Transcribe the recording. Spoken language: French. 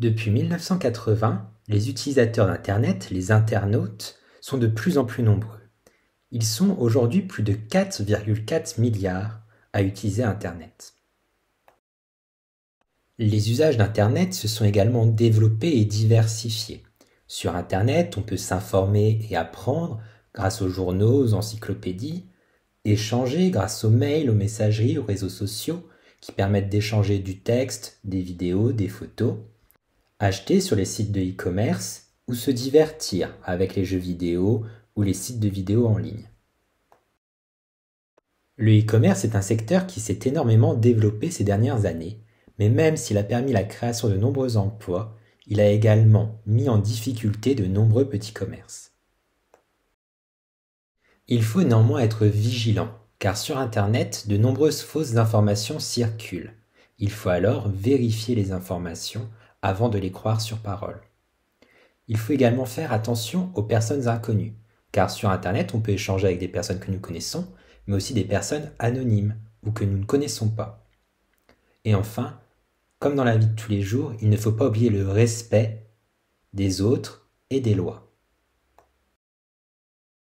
Depuis 1980, les utilisateurs d'Internet, les internautes, sont de plus en plus nombreux. Ils sont aujourd'hui plus de 4,4 milliards à utiliser Internet. Les usages d'Internet se sont également développés et diversifiés. Sur Internet, on peut s'informer et apprendre grâce aux journaux, aux encyclopédies, échanger grâce aux mails, aux messageries, aux réseaux sociaux qui permettent d'échanger du texte, des vidéos, des photos acheter sur les sites de e-commerce ou se divertir avec les jeux vidéo ou les sites de vidéos en ligne. Le e-commerce est un secteur qui s'est énormément développé ces dernières années, mais même s'il a permis la création de nombreux emplois, il a également mis en difficulté de nombreux petits commerces. Il faut néanmoins être vigilant, car sur Internet, de nombreuses fausses informations circulent. Il faut alors vérifier les informations avant de les croire sur parole. Il faut également faire attention aux personnes inconnues, car sur Internet, on peut échanger avec des personnes que nous connaissons, mais aussi des personnes anonymes ou que nous ne connaissons pas. Et enfin, comme dans la vie de tous les jours, il ne faut pas oublier le respect des autres et des lois.